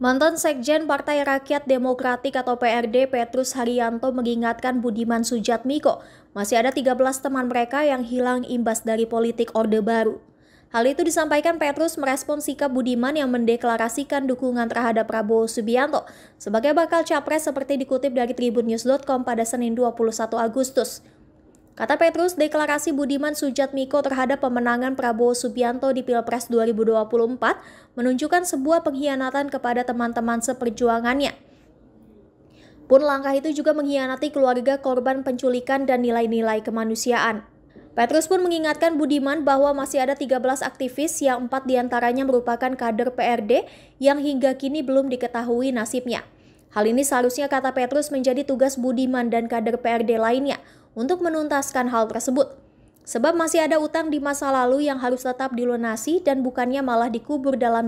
Mantan Sekjen Partai Rakyat Demokratik atau PRD Petrus Haryanto mengingatkan Budiman Sujatmiko, masih ada 13 teman mereka yang hilang imbas dari politik Orde Baru. Hal itu disampaikan Petrus merespon sikap Budiman yang mendeklarasikan dukungan terhadap Prabowo Subianto sebagai bakal capres seperti dikutip dari tribunnews.com pada Senin 21 Agustus. Kata Petrus, deklarasi Budiman Sujatmiko terhadap pemenangan Prabowo Subianto di Pilpres 2024 menunjukkan sebuah pengkhianatan kepada teman-teman seperjuangannya. Pun langkah itu juga mengkhianati keluarga korban penculikan dan nilai-nilai kemanusiaan. Petrus pun mengingatkan Budiman bahwa masih ada 13 aktivis yang empat diantaranya merupakan kader PRD yang hingga kini belum diketahui nasibnya. Hal ini seharusnya kata Petrus menjadi tugas Budiman dan kader PRD lainnya untuk menuntaskan hal tersebut. Sebab masih ada utang di masa lalu yang harus tetap dilunasi dan bukannya malah dikubur dalam